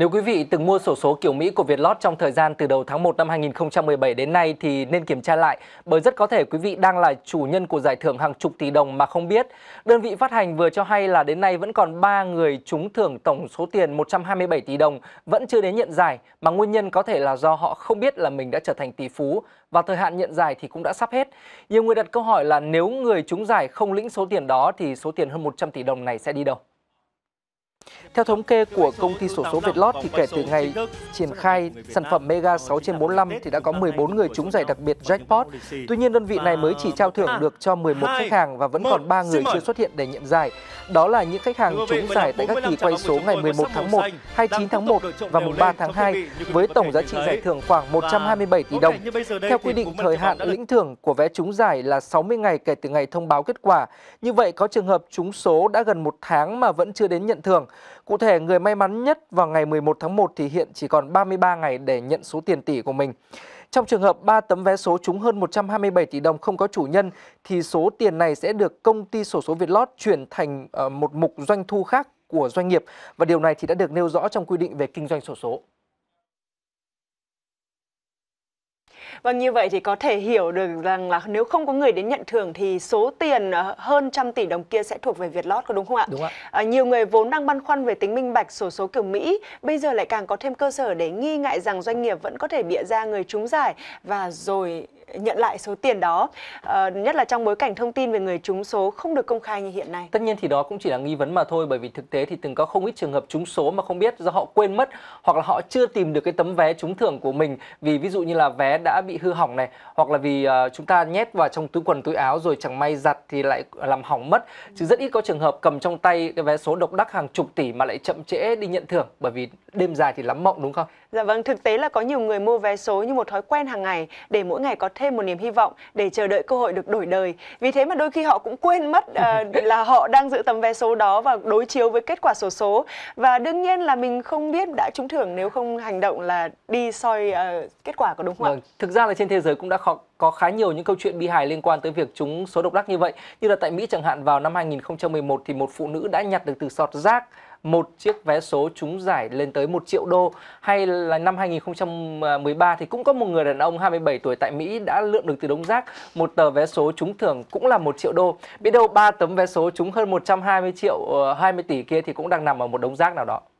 Nếu quý vị từng mua sổ số kiểu Mỹ của Vietlott trong thời gian từ đầu tháng 1 năm 2017 đến nay thì nên kiểm tra lại bởi rất có thể quý vị đang là chủ nhân của giải thưởng hàng chục tỷ đồng mà không biết. Đơn vị phát hành vừa cho hay là đến nay vẫn còn 3 người trúng thưởng tổng số tiền 127 tỷ đồng vẫn chưa đến nhận giải mà nguyên nhân có thể là do họ không biết là mình đã trở thành tỷ phú và thời hạn nhận giải thì cũng đã sắp hết. Nhiều người đặt câu hỏi là nếu người trúng giải không lĩnh số tiền đó thì số tiền hơn 100 tỷ đồng này sẽ đi đâu? Theo thống kê của công ty sổ số Vietlot thì kể từ ngày triển khai sản phẩm Mega 6 trên 45 thì đã có 14 người trúng giải đặc biệt jackpot. Tuy nhiên đơn vị này mới chỉ trao thưởng được cho 11 khách hàng và vẫn còn 3 người chưa xuất hiện để nhận giải. Đó là những khách hàng trúng giải tại các kỳ quay số ngày 11 tháng 1, 29 tháng 1 và mùng 3 tháng 2 với tổng giá trị giải thưởng khoảng 127 tỷ đồng. Theo quy định thời hạn lĩnh thưởng của vé trúng giải là 60 ngày kể từ ngày thông báo kết quả. Như vậy có trường hợp trúng số đã gần một tháng mà vẫn chưa đến nhận thưởng. Cụ thể, người may mắn nhất vào ngày 11 tháng 1 thì hiện chỉ còn 33 ngày để nhận số tiền tỷ của mình. Trong trường hợp 3 tấm vé số trúng hơn 127 tỷ đồng không có chủ nhân thì số tiền này sẽ được công ty sổ số Việt Lót chuyển thành ờ, một mục doanh thu khác của doanh nghiệp và điều này thì đã được nêu rõ trong quy định về kinh doanh sổ số. Vâng, như vậy thì có thể hiểu được rằng là nếu không có người đến nhận thưởng thì số tiền ờ, hơn trăm tỷ đồng kia sẽ thuộc về Vietlot có đúng không ạ? Đúng ạ. À, nhiều người vốn đang băn khoăn về tính minh bạch sổ số, số kiểu Mỹ, bây giờ lại càng có thêm cơ sở để nghi ngại rằng doanh nghiệp vẫn có thể bịa ra người trúng giải và rồi nhận lại số tiền đó à, nhất là trong bối cảnh thông tin về người trúng số không được công khai như hiện nay tất nhiên thì đó cũng chỉ là nghi vấn mà thôi bởi vì thực tế thì từng có không ít trường hợp trúng số mà không biết do họ quên mất hoặc là họ chưa tìm được cái tấm vé trúng thưởng của mình vì ví dụ như là vé đã bị hư hỏng này hoặc là vì uh, chúng ta nhét vào trong túi quần túi áo rồi chẳng may giặt thì lại làm hỏng mất chứ rất ít có trường hợp cầm trong tay cái vé số độc đắc hàng chục tỷ mà lại chậm trễ đi nhận thưởng bởi vì đêm dài thì lắm mộng đúng không? Dạ vâng, thực tế là có nhiều người mua vé số như một thói quen hàng ngày để mỗi ngày có thêm một niềm hy vọng để chờ đợi cơ hội được đổi đời. Vì thế mà đôi khi họ cũng quên mất uh, là họ đang giữ tấm vé số đó và đối chiếu với kết quả sổ số, và đương nhiên là mình không biết đã trúng thưởng nếu không hành động là đi soi uh, kết quả có đúng không vâng, Thực ra là trên thế giới cũng đã khó, có khá nhiều những câu chuyện bi hài liên quan tới việc trúng số độc đắc như vậy. Như là tại Mỹ chẳng hạn vào năm 2011 thì một phụ nữ đã nhặt được từ sọt rác một chiếc vé số trúng giải lên tới 1 triệu đô hay là năm 2013 thì cũng có một người đàn ông 27 tuổi tại Mỹ đã lượm được từ đống rác một tờ vé số trúng thưởng cũng là 1 triệu đô. Biết đâu ba tấm vé số trúng hơn 120 triệu 20 ờ, tỷ kia thì cũng đang nằm ở một đống rác nào đó.